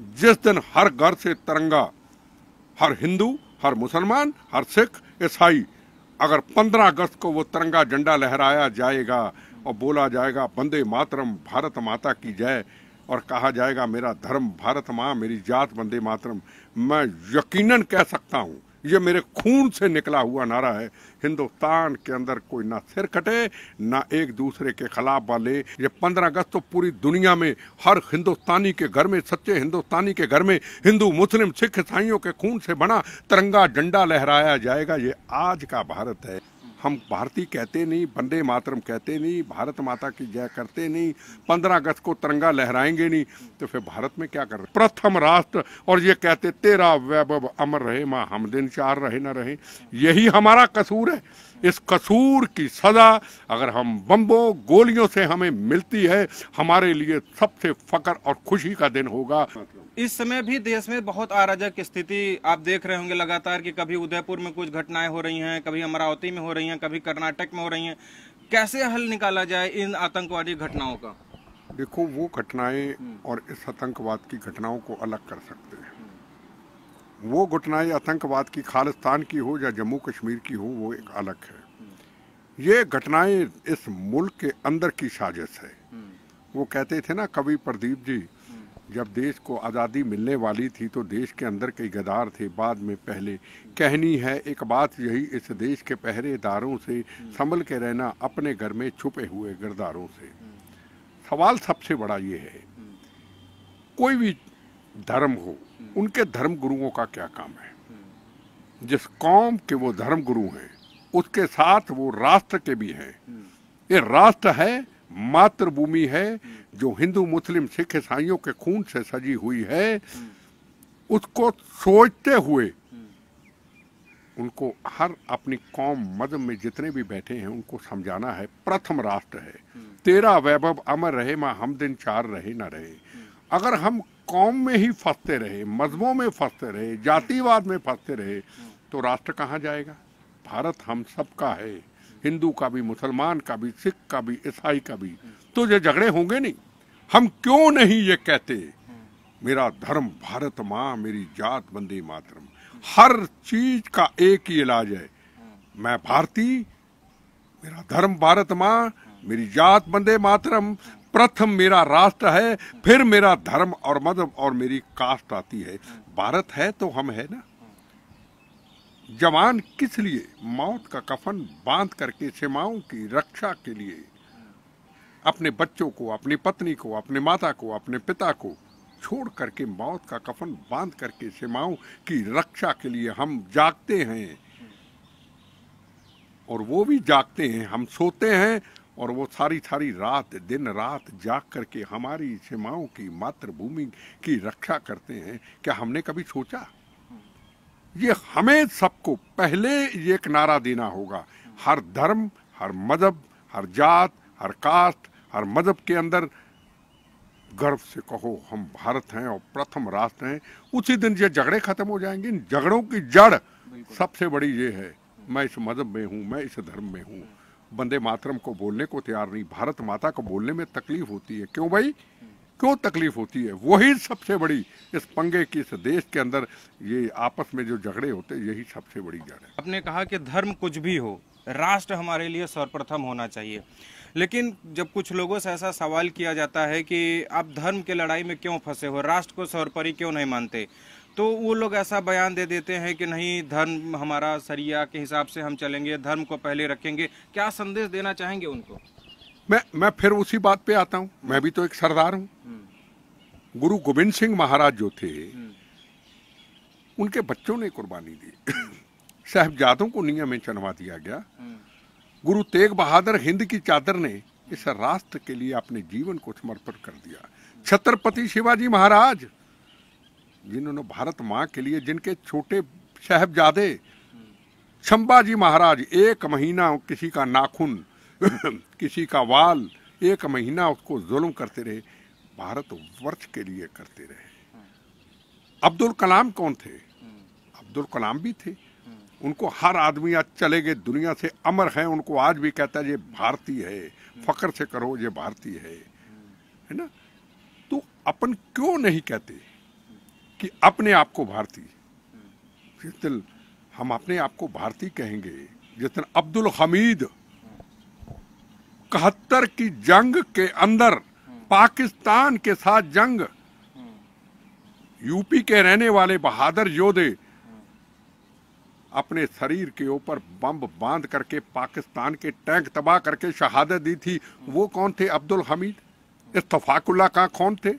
जिस दिन हर घर से तिरंगा हर हिंदू हर मुसलमान हर सिख ईसाई अगर 15 अगस्त को वो तिरंगा झंडा लहराया जाएगा और बोला जाएगा वंदे मातरम भारत माता की जय और कहा जाएगा मेरा धर्म भारत माँ मेरी जात वंदे मातरम मैं यकीनन कह सकता हूँ ये मेरे खून से निकला हुआ नारा है हिंदुस्तान के अंदर कोई ना सिर कटे ना एक दूसरे के खिलाफ वाले ये पंद्रह अगस्त तो पूरी दुनिया में हर हिंदुस्तानी के घर में सच्चे हिंदुस्तानी के घर में हिंदू मुस्लिम सिख ईसाइयों के खून से बना तिरंगा झंडा लहराया जाएगा ये आज का भारत है हम भारतीय कहते नहीं बंदे मातरम कहते नहीं भारत माता की जय करते नहीं पंद्रह अगस्त को तिरंगा लहराएंगे नहीं तो फिर भारत में क्या कर रहे प्रथम राष्ट्र और ये कहते तेरा वैभव अमर रहे माँ हम दिन चार रहे ना रहे यही हमारा कसूर है इस कसूर की सज़ा अगर हम बम्बों गोलियों से हमें मिलती है हमारे लिए सबसे फकर और खुशी का दिन होगा इस समय भी देश में बहुत आराजक स्थिति आप देख रहे होंगे लगातार कि कभी उदयपुर में कुछ घटनाएं हो रही हैं कभी अमरावती में हो रही हैं कभी कर्नाटक में हो रही हैं कैसे हल निकाला जाए इन आतंकवादी घटनाओं का देखो वो घटनाएं हम्म। और इस आतंकवाद की घटनाओं को अलग कर सकते हैं वो घटनाएं आतंकवाद की खालिस्तान की हो या जम्मू कश्मीर की हो वो एक अलग है ये घटनाएं इस मुल्क के अंदर की साजिश है वो कहते थे ना कवि प्रदीप जी जब देश को आज़ादी मिलने वाली थी तो देश के अंदर कई गदार थे बाद में पहले कहनी है एक बात यही इस देश के पहरेदारों से संभल के रहना अपने घर में छुपे हुए गिरदारों से सवाल सबसे बड़ा ये है कोई भी धर्म हो उनके धर्म गुरुओं का क्या काम है जिस कौम के वो धर्म गुरु हैं उसके साथ वो राष्ट्र के भी हैं ये राष्ट्र है मातृभूमि है जो हिंदू मुस्लिम सिख ईसाइयों के खून से सजी हुई है उसको सोचते हुए उनको हर अपनी कौम मद में जितने भी बैठे हैं उनको समझाना है प्रथम राष्ट्र है तेरा वैभव अमर रहे मां हम दिन चार रहे ना रहे अगर हम कौम में ही फंसते रहे मजहबों में फंसते रहे जातिवाद में फंसते रहे तो राष्ट्र कहाँ जाएगा भारत हम सब का है हिंदू का भी मुसलमान का भी सिख का भी ईसाई का भी तो ये झगड़े होंगे नहीं हम क्यों नहीं ये कहते मेरा धर्म भारत माँ मेरी जात बंदे मातरम हर चीज का एक ही इलाज है मैं भारतीय मेरा धर्म भारत माँ मेरी जात बंदे मातरम प्रथम मेरा राष्ट्र है फिर मेरा धर्म और मधम और मेरी कास्ट आती है भारत है तो हम है ना जवान किस लिए मौत का कफन बांध करके सीमाओं की रक्षा के लिए अपने बच्चों को अपनी पत्नी को अपने माता को अपने पिता को छोड़ करके मौत का कफन बांध करके सीमाओं की रक्षा के लिए हम जागते हैं और वो भी जागते हैं हम सोते हैं और वो सारी सारी रात दिन रात जाग करके हमारी सीमाओं की मातृभूमि की रक्षा करते हैं क्या हमने कभी सोचा ये हमें सबको पहले ये एक नारा देना होगा हर धर्म हर मजहब हर जात हर कास्ट हर मजहब के अंदर गर्व से कहो हम भारत हैं और प्रथम राष्ट्र हैं उसी दिन ये झगड़े खत्म हो जाएंगे इन झगड़ों की जड़ सबसे बड़ी ये है मैं इस मजहब में हूँ मैं इस धर्म में हूँ बंदे मातरम को बोलने को तैयार नहीं भारत माता को बोलने में तकलीफ होती है क्यों भाई क्यों तकलीफ होती है वही सबसे बड़ी इस पंगे की इस देश के अंदर ये आपस में जो झगड़े होते हैं यही सबसे बड़ी जड़ है आपने कहा कि धर्म कुछ भी हो राष्ट्र हमारे लिए सर्वप्रथम होना चाहिए लेकिन जब कुछ लोगों से ऐसा सवाल किया जाता है कि आप धर्म के लड़ाई में क्यों फंसे हो राष्ट्र को सर्वपरि क्यों नहीं मानते तो वो लोग ऐसा बयान दे देते हैं कि नहीं धर्म हमारा सरिया के हिसाब से हम चलेंगे धर्म को पहले रखेंगे क्या संदेश देना चाहेंगे उनको मैं मैं फिर उसी बात पे आता हूँ मैं भी तो एक सरदार हूँ हम्म। गुरु गोविंद सिंह महाराज जो थे हम्म। उनके बच्चों ने कुर्बानी दी साहबजादों को नियम में चनवा दिया गया हम्म। गुरु तेग बहादुर हिंद की चादर ने इस राष्ट्र के लिए अपने जीवन को समर्पण कर दिया छत्रपति शिवाजी महाराज जिन्होंने भारत माँ के लिए जिनके छोटे साहबजादे जी महाराज एक महीना किसी का नाखून किसी का वाल एक महीना उसको जुल्म करते रहे भारत वर्ष के लिए करते रहे अब्दुल कलाम कौन थे अब्दुल कलाम भी थे उनको हर आदमी आज चले गए दुनिया से अमर हैं उनको आज भी कहता है ये भारतीय है फकर से करो ये भारतीय है है ना तो अपन क्यों नहीं कहते कि अपने आप को भारतीय जितन तो हम अपने आप को भारतीय कहेंगे जितन अब्दुल हमीद कहत्तर की जंग के अंदर पाकिस्तान के साथ जंग यूपी के रहने वाले बहादुर योदे अपने शरीर के ऊपर बम बांध करके पाकिस्तान के टैंक तबाह करके शहादत दी थी वो कौन थे अब्दुल हमीद इस्तफाकुल्ला का कौन थे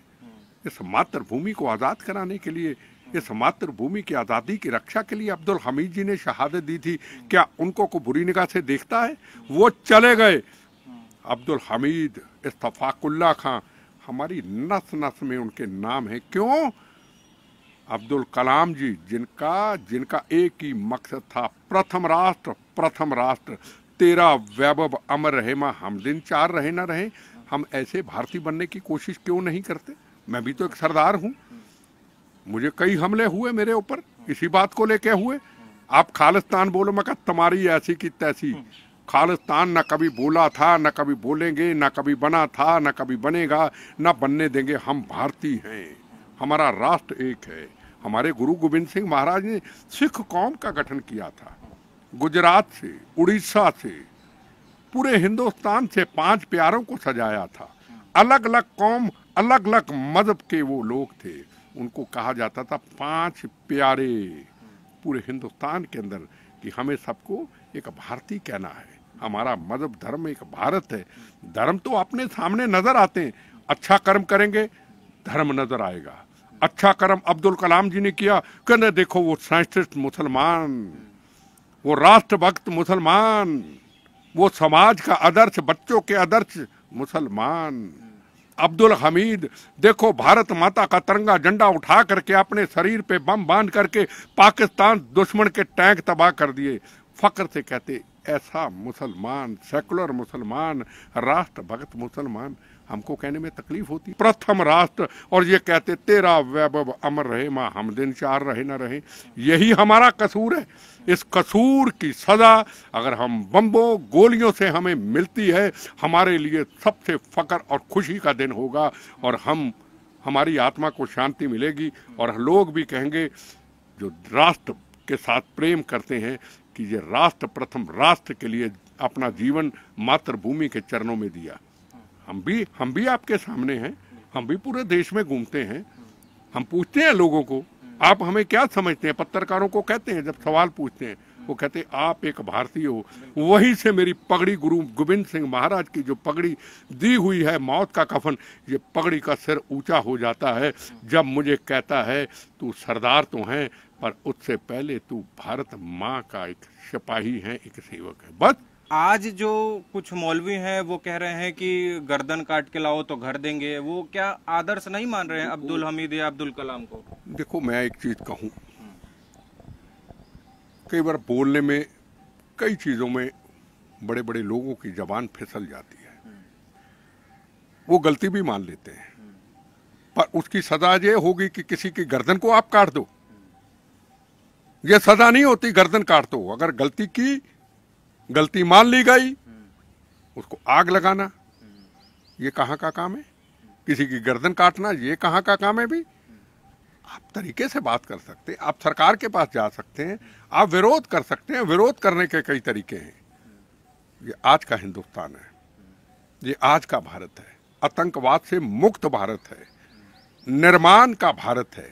इस मातृभूमि को आज़ाद कराने के लिए इस मातृभूमि की आज़ादी की रक्षा के लिए अब्दुल हमीद जी ने शहादत दी थी क्या उनको को बुरी निगाह से देखता है वो चले गए अब्दुल हमीद इस्तफाकुल्ला खां हमारी नस नस में उनके नाम हैं क्यों अब्दुल कलाम जी जिनका जिनका एक ही मकसद था प्रथम राष्ट्र प्रथम राष्ट्र तेरा वैभव अमर रहे माँ हम दिन चार रहे ना रहे हम ऐसे भारतीय बनने की कोशिश क्यों नहीं करते मैं भी तो एक सरदार हूँ मुझे कई हमले हुए मेरे ऊपर इसी बात को लेके हुए आप खालिस्तान बोलो मैं कहा तुम्हारी ऐसी की तैसी खालिस्तान ना कभी बोला था ना कभी बोलेंगे ना कभी बना था ना कभी बनेगा ना बनने देंगे हम भारतीय हैं हमारा राष्ट्र एक है हमारे गुरु गोविंद सिंह महाराज ने सिख कौम का गठन किया था गुजरात से उड़ीसा से पूरे हिंदुस्तान से पांच प्यारों को सजाया था अलग अलग कौम अलग अलग मजहब के वो लोग थे उनको कहा जाता था पांच प्यारे पूरे हिंदुस्तान के अंदर कि हमें सबको एक भारतीय कहना है हमारा मजहब धर्म एक भारत है धर्म तो अपने सामने नजर आते हैं अच्छा कर्म करेंगे धर्म नजर आएगा अच्छा कर्म अब्दुल कलाम जी ने किया कहने देखो वो साइंटिस्ट मुसलमान वो राष्ट्रभक्त मुसलमान वो समाज का आदर्श बच्चों के आदर्श मुसलमान अब्दुल हमीद देखो भारत माता का तिरंगा झंडा उठा करके अपने शरीर पे बम बांध करके पाकिस्तान दुश्मन के टैंक तबाह कर दिए फक्र से कहते ऐसा मुसलमान सेकुलर मुसलमान राष्ट्र भगत मुसलमान हमको कहने में तकलीफ होती प्रथम राष्ट्र और ये कहते तेरा वैभव अमर रहे माँ हम दिन चार रहे न रहे यही हमारा कसूर है इस कसूर की सजा अगर हम बम्बों गोलियों से हमें मिलती है हमारे लिए सबसे फकर और खुशी का दिन होगा और हम हमारी आत्मा को शांति मिलेगी और लोग भी कहेंगे जो राष्ट्र के साथ प्रेम करते हैं कि ये राष्ट्र प्रथम राष्ट्र के लिए अपना जीवन मातृभूमि के चरणों में दिया हम भी हम भी आपके सामने हैं हम भी पूरे देश में घूमते हैं हम पूछते हैं लोगों को आप हमें क्या समझते हैं पत्रकारों को कहते हैं जब सवाल पूछते हैं वो कहते हैं आप एक भारतीय हो वहीं से मेरी पगड़ी गुरु गोविंद सिंह महाराज की जो पगड़ी दी हुई है मौत का कफन ये पगड़ी का सिर ऊंचा हो जाता है जब मुझे कहता है तू सरदार तो है पर उससे पहले तू भारत माँ का एक सिपाही है एक सेवक है बस आज जो कुछ मौलवी हैं वो कह रहे हैं कि गर्दन काट के लाओ तो घर देंगे वो क्या आदर्श नहीं मान रहे हैं अब्दुल हमीद या अब्दुल कलाम को देखो मैं एक चीज़ कहूँ कई बार बोलने में कई चीज़ों में बड़े बड़े लोगों की जबान फिसल जाती है वो गलती भी मान लेते हैं पर उसकी सजा ये होगी कि किसी की गर्दन को आप काट दो ये सजा नहीं होती गर्दन काट दो अगर गलती की गलती मान ली गई उसको आग लगाना ये कहाँ का काम है किसी की गर्दन काटना ये कहाँ का काम है भी आप तरीके से बात कर सकते हैं आप सरकार के पास जा सकते हैं आप विरोध कर सकते हैं विरोध करने के कई तरीके हैं ये आज का हिंदुस्तान है ये आज का भारत है आतंकवाद से मुक्त भारत है निर्माण का भारत है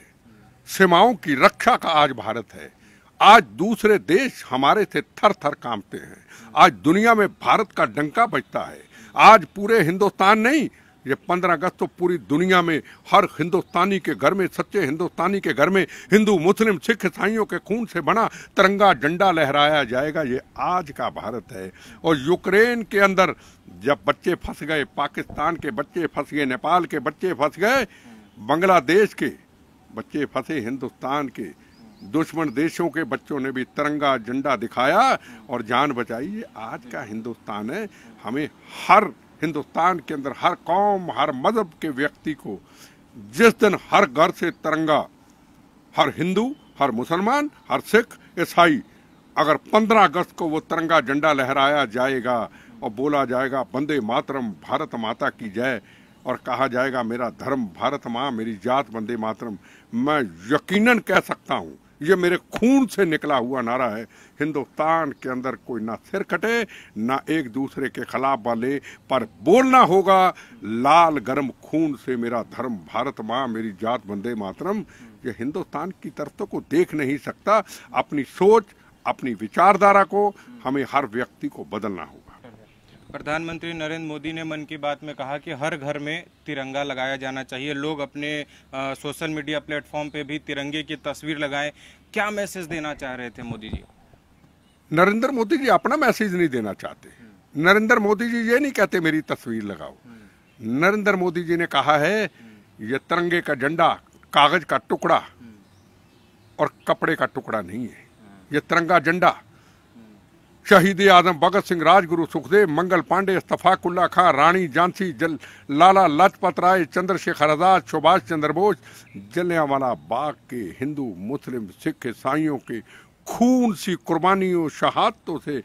सीमाओं की रक्षा का आज भारत है आज दूसरे देश हमारे से थर थर कांपते हैं आज दुनिया में भारत का डंका बजता है आज पूरे हिंदुस्तान नहीं ये पंद्रह अगस्त तो पूरी दुनिया में हर हिंदुस्तानी के घर में सच्चे हिंदुस्तानी के घर में हिंदू मुस्लिम सिख ईसाइयों के खून से बना तिरंगा डंडा लहराया जाएगा ये आज का भारत है और यूक्रेन के अंदर जब बच्चे फंस गए पाकिस्तान के बच्चे फंस गए नेपाल के बच्चे फंस गए बांग्लादेश के बच्चे फंसे हिंदुस्तान के दुश्मन देशों के बच्चों ने भी तिरंगा झंडा दिखाया और जान बचाई ये आज का हिंदुस्तान है हमें हर हिंदुस्तान के अंदर हर कौम हर मजहब के व्यक्ति को जिस दिन हर घर से तिरंगा हर हिंदू हर मुसलमान हर सिख ईसाई अगर 15 अगस्त को वो तिरंगा झंडा लहराया जाएगा और बोला जाएगा बंदे मातरम भारत माता की जय और कहा जाएगा मेरा धर्म भारत माँ मेरी जात बंदे मातरम मैं यकीनन कह सकता हूँ ये मेरे खून से निकला हुआ नारा है हिंदुस्तान के अंदर कोई ना सिर कटे ना एक दूसरे के खिलाफ बोले पर बोलना होगा लाल गर्म खून से मेरा धर्म भारत माँ मेरी जात बंदे मातरम ये हिंदुस्तान की तरफ तो को देख नहीं सकता अपनी सोच अपनी विचारधारा को हमें हर व्यक्ति को बदलना होगा प्रधानमंत्री नरेंद्र मोदी ने मन की बात में कहा कि हर घर में तिरंगा लगाया जाना चाहिए लोग अपने आ, सोशल मीडिया प्लेटफॉर्म पे भी तिरंगे की तस्वीर लगाएं क्या मैसेज देना चाह रहे थे मोदी जी नरेंद्र मोदी जी अपना मैसेज नहीं देना चाहते नरेंद्र मोदी जी ये नहीं कहते मेरी तस्वीर लगाओ नरेंद्र मोदी जी ने कहा है ये तिरंगे का झंडा कागज का टुकड़ा और कपड़े का टुकड़ा नहीं है ये तिरंगा झंडा शहीद आजम भगत सिंह राजगुरु सुखदेव मंगल पांडे उल्ला खां रानी झांसी जल लाला लाजपत राय चंद्रशेखर आज़ाद सुभाष चंद्र बोस जलियावाला बाग के हिंदू मुस्लिम सिख ईसाइयों के खून सी कुर्बानियों शहादतों से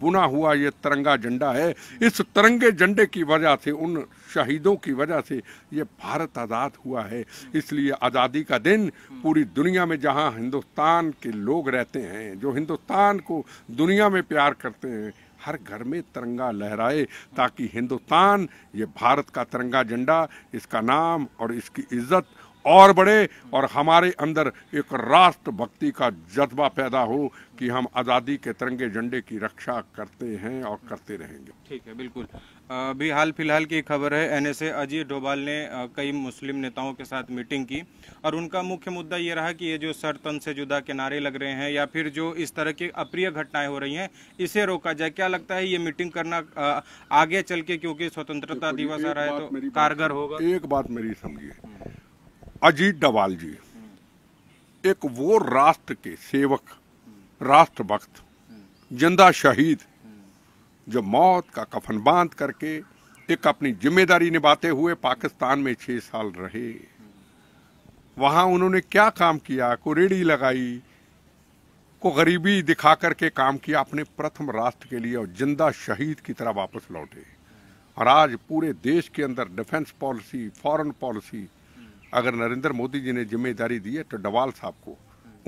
बुना हुआ ये तिरंगा झंडा है इस तिरंगे झंडे की वजह से उन शहीदों की वजह से ये भारत आज़ाद हुआ है इसलिए आज़ादी का दिन पूरी दुनिया में जहाँ हिंदुस्तान के लोग रहते हैं जो हिंदुस्तान को दुनिया में प्यार करते हैं हर घर में तिरंगा लहराए ताकि हिंदुस्तान ये भारत का तिरंगा झंडा इसका नाम और इसकी इज्जत और बढ़े और हमारे अंदर एक राष्ट्र भक्ति का जज्बा पैदा हो कि हम आज़ादी के तिरंगे झंडे की रक्षा करते हैं और करते रहेंगे ठीक है बिल्कुल अभी हाल फिलहाल की खबर है एनएसए अजीत डोभाल ने कई मुस्लिम नेताओं के साथ मीटिंग की और उनका मुख्य मुद्दा ये रहा कि ये जो सर तन से जुदा किनारे लग रहे हैं या फिर जो इस तरह की अप्रिय घटनाएं हो रही हैं इसे रोका जाए क्या लगता है ये मीटिंग करना आगे चल के क्योंकि स्वतंत्रता दिवस आ रहा है तो कारगर होगा एक बात मेरी समझिए अजीत डवाल जी एक वो राष्ट्र के सेवक राष्ट्र भक्त जिंदा शहीद जो मौत का कफन बांध करके एक अपनी जिम्मेदारी निभाते हुए पाकिस्तान में छह साल रहे वहां उन्होंने क्या काम किया को रेडी लगाई को गरीबी दिखा करके काम किया अपने प्रथम राष्ट्र के लिए और जिंदा शहीद की तरह वापस लौटे और आज पूरे देश के अंदर डिफेंस पॉलिसी फॉरेन पॉलिसी अगर नरेंद्र मोदी जी ने जिम्मेदारी दी है तो डवाल साहब को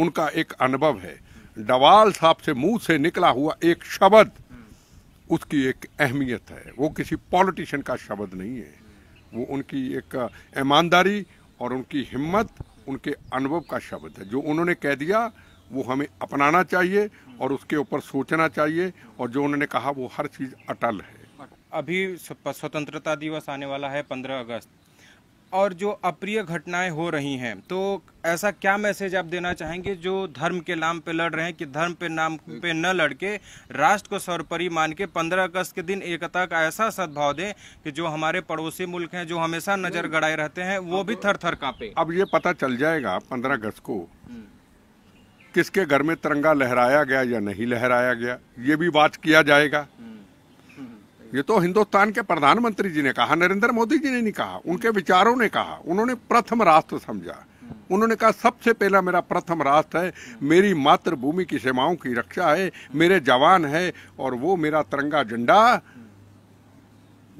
उनका एक अनुभव है डवाल साहब से मुंह से निकला हुआ एक शब्द उसकी एक अहमियत है वो किसी पॉलिटिशियन का शब्द नहीं है वो उनकी एक ईमानदारी और उनकी हिम्मत उनके अनुभव का शब्द है जो उन्होंने कह दिया वो हमें अपनाना चाहिए और उसके ऊपर सोचना चाहिए और जो उन्होंने कहा वो हर चीज़ अटल है अभी स्वतंत्रता दिवस आने वाला है पंद्रह अगस्त और जो अप्रिय घटनाएं हो रही हैं तो ऐसा क्या मैसेज आप देना चाहेंगे जो धर्म के नाम पे लड़ रहे हैं कि धर्म पे नाम पे न लड़के राष्ट्र को सर्वपरि मान के पंद्रह अगस्त के दिन एकता का ऐसा सद्भाव दें कि जो हमारे पड़ोसी मुल्क हैं जो हमेशा नजर गड़ाए रहते हैं वो भी थर थर कांपे अब ये पता चल जाएगा पंद्रह अगस्त को किसके घर में तिरंगा लहराया गया या नहीं लहराया गया ये भी बात किया जाएगा ये तो हिंदुस्तान के प्रधानमंत्री जी ने कहा नरेंद्र मोदी जी ने नहीं कहा उनके हम्म। विचारों ने कहा उन्होंने प्रथम राष्ट्र समझा हम्म। उन्होंने कहा सबसे पहला मेरा प्रथम राष्ट्र है हम्म। मेरी मातृभूमि की सीमाओं की रक्षा है मेरे जवान है और वो मेरा तिरंगा झंडा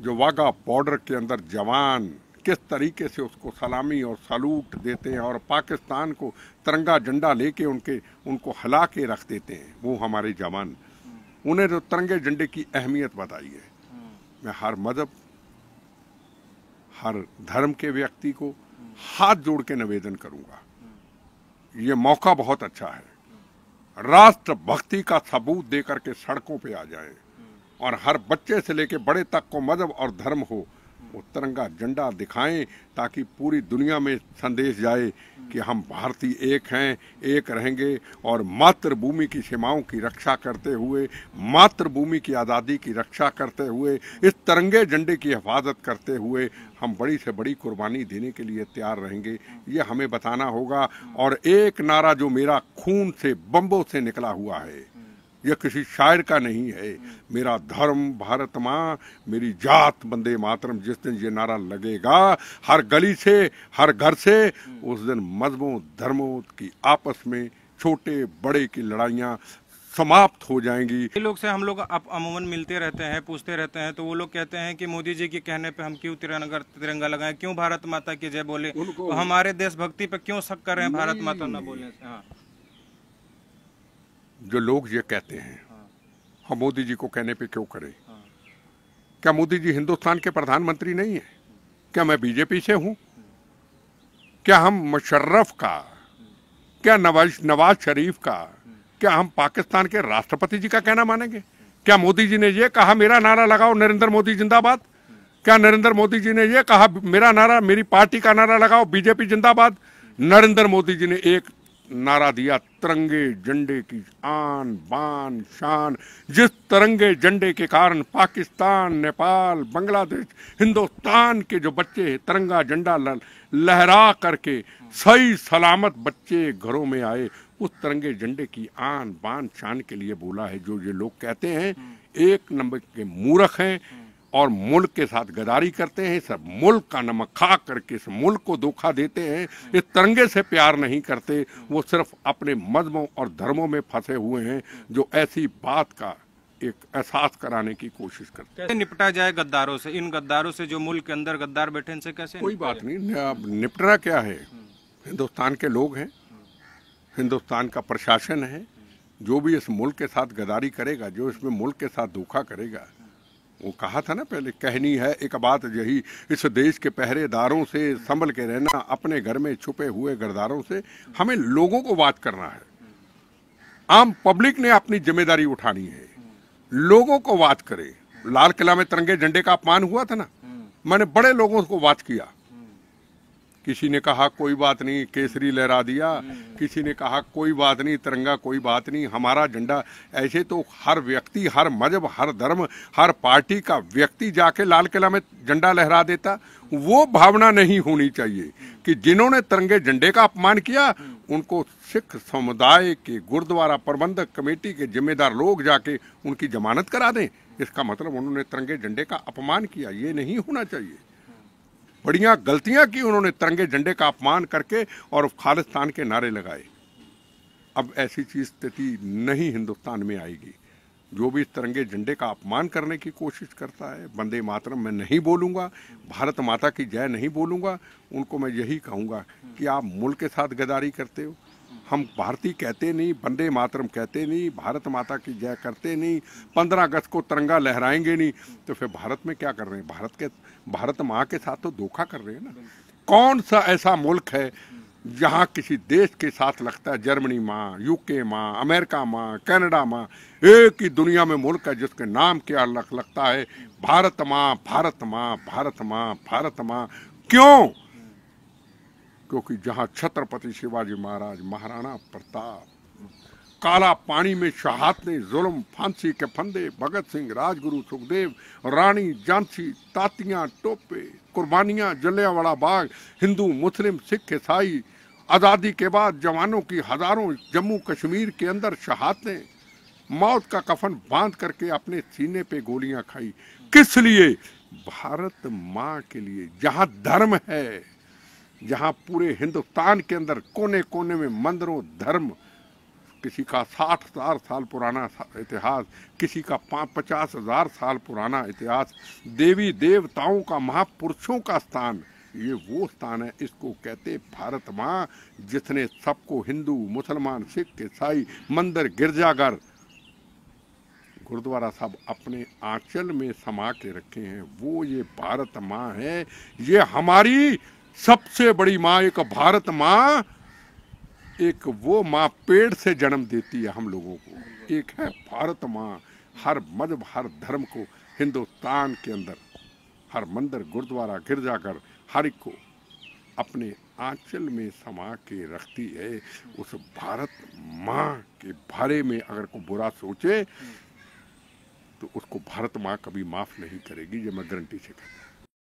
जो वाघा बॉर्डर के अंदर जवान किस तरीके से उसको सलामी और सलूट देते हैं और पाकिस्तान को तिरंगा झंडा लेके उनके उनको हिला के रख देते हैं वो हमारे जवान उन्हें जो तिरंगे झंडे की अहमियत बताई है मैं हर मजहब हर धर्म के व्यक्ति को हाथ जोड़ के निवेदन करूंगा ये मौका बहुत अच्छा है राष्ट्र भक्ति का सबूत देकर के सड़कों पे आ जाएं और हर बच्चे से लेके बड़े तक को मजहब और धर्म हो वो तिरंगा झंडा दिखाएं ताकि पूरी दुनिया में संदेश जाए कि हम भारतीय एक हैं एक रहेंगे और मातृभूमि की सीमाओं की रक्षा करते हुए मातृभूमि की आज़ादी की रक्षा करते हुए इस तिरंगे झंडे की हिफाजत करते हुए हम बड़ी से बड़ी कुर्बानी देने के लिए तैयार रहेंगे ये हमें बताना होगा और एक नारा जो मेरा खून से बम्बों से निकला हुआ है यह किसी शायर का नहीं है मेरा धर्म भारत माँ मेरी जात बंदे मातरम जिस दिन ये नारा लगेगा हर गली से हर घर से उस दिन मजहबों धर्मों की आपस में छोटे बड़े की लड़ाइयाँ समाप्त हो जाएंगी लोग से हम लोग आप अमूमन मिलते रहते हैं पूछते रहते हैं तो वो लोग कहते हैं कि मोदी जी के कहने पे हम क्यों तिरंगा तिरंगा लगाएं क्यों भारत माता की जय बोले हमारे देशभक्ति पे क्यों शक कर रहे हैं भारत माता न बोले हाँ जो लोग ये कहते हैं हम हाँ, मोदी जी को कहने पे क्यों करें क्या मोदी जी हिंदुस्तान के प्रधानमंत्री नहीं है क्या मैं बीजेपी से हूँ क्या हम मुशर्रफ का क्या नवाज नवाज शरीफ का क्या हम पाकिस्तान के राष्ट्रपति जी का कहना मानेंगे क्या मोदी जी ने ये कहा मेरा नारा लगाओ नरेंद्र मोदी जिंदाबाद क्या नरेंद्र मोदी जी ने ये कहा मेरा नारा मेरी पार्टी का नारा लगाओ बीजेपी जिंदाबाद नरेंद्र मोदी जी ने एक नारा दिया तिरंगे झंडे की आन बान शान जिस तिरंगे झंडे के कारण पाकिस्तान नेपाल बांग्लादेश हिंदुस्तान के जो बच्चे तिरंगा झंडा लहरा करके सही सलामत बच्चे घरों में आए उस तिरंगे झंडे की आन बान शान के लिए बोला है जो ये लोग कहते हैं एक नंबर के मूर्ख हैं और मुल्क के साथ गदारी करते हैं सब मुल्क का नमक खा करके इस मुल्क को धोखा देते हैं ये तिरंगे से प्यार नहीं करते वो सिर्फ अपने मजमों और धर्मों में फंसे हुए हैं जो ऐसी बात का एक एहसास कराने की कोशिश करते हैं निपटा जाए गद्दारों से इन गद्दारों से जो मुल्क के अंदर गद्दार बैठे इनसे कैसे कोई बात नहीं अब निपटना क्या है हिंदुस्तान के लोग हैं हिंदुस्तान का प्रशासन है जो भी इस मुल्क के साथ गदारी करेगा जो इसमें मुल्क के साथ धोखा करेगा वो कहा था ना पहले कहनी है एक बात यही इस देश के पहरेदारों से संभल के रहना अपने घर में छुपे हुए गर्दारों से हमें लोगों को बात करना है आम पब्लिक ने अपनी जिम्मेदारी उठानी है लोगों को बात करे लाल किला में तिरंगे झंडे का अपमान हुआ था ना हम्म। मैंने बड़े लोगों को बात किया किसी ने कहा कोई बात नहीं केसरी लहरा दिया हम्म। किसी ने कहा कोई बात नहीं तिरंगा कोई बात नहीं हमारा झंडा ऐसे तो हर व्यक्ति हर मजहब हर धर्म हर पार्टी का व्यक्ति जाके लाल किला में झंडा लहरा देता वो भावना नहीं होनी चाहिए कि जिन्होंने तिरंगे झंडे का अपमान किया उनको सिख समुदाय के गुरुद्वारा प्रबंधक कमेटी के जिम्मेदार लोग जाके उनकी जमानत करा दें इसका मतलब उन्होंने तिरंगे झंडे का अपमान किया ये नहीं होना चाहिए बढ़िया गलतियाँ की उन्होंने तिरंगे झंडे का अपमान करके और खालिस्तान के नारे लगाए अब ऐसी चीज स्थिति नहीं हिंदुस्तान में आएगी जो भी तिरंगे झंडे का अपमान करने की कोशिश करता है वंदे मातरम मैं नहीं बोलूँगा भारत माता की जय नहीं बोलूँगा उनको मैं यही कहूँगा कि आप मुल्क के साथ गदारी करते हो हम भारतीय कहते नहीं बंदे मातरम कहते नहीं भारत माता की जय करते नहीं पंद्रह अगस्त को तिरंगा लहराएंगे नहीं तो फिर भारत में क्या कर रहे हैं भारत के भारत माँ के साथ तो धोखा कर रहे हैं ना कौन सा ऐसा मुल्क है जहाँ किसी देश के साथ लगता है जर्मनी माँ यूके माँ अमेरिका माँ कैनेडा माँ एक ही दुनिया में मुल्क है जिसके नाम क्या अलग लगता है भारत माँ भारत माँ भारत माँ भारत माँ क्यों क्योंकि जहाँ छत्रपति शिवाजी महाराज महाराणा प्रताप काला पानी में शहात ने जुल्म फांसी के फंदे भगत सिंह राजगुरु सुखदेव रानी झांसी तातियां टोपे कुर्बानियां वाला बाग हिंदू मुस्लिम सिख ईसाई आज़ादी के बाद जवानों की हज़ारों जम्मू कश्मीर के अंदर शहात ने मौत का कफन बांध करके अपने सीने पे गोलियां खाई किस लिए भारत माँ के लिए जहाँ धर्म है यहाँ पूरे हिंदुस्तान के अंदर कोने कोने में मंदिरों धर्म किसी का साठ हज़ार साल पुराना इतिहास किसी का पचास हज़ार साल पुराना इतिहास देवी देवताओं का महापुरुषों का स्थान ये वो स्थान है इसको कहते भारत माँ जिसने सबको हिंदू मुसलमान सिख ईसाई मंदिर गिरजाघर गुरुद्वारा साहब अपने आंचल में समा के रखे हैं वो ये भारत माँ है ये हमारी सबसे बड़ी माँ एक भारत माँ एक वो माँ पेड़ से जन्म देती है हम लोगों को एक है भारत माँ हर मजहब हर धर्म को हिंदुस्तान के अंदर हर मंदिर गुरुद्वारा गिरजाघर हर एक को अपने आंचल में समा के रखती है उस भारत माँ के बारे में अगर कोई बुरा सोचे तो उसको भारत माँ कभी माफ़ नहीं करेगी ये मैं गारंटी से कहता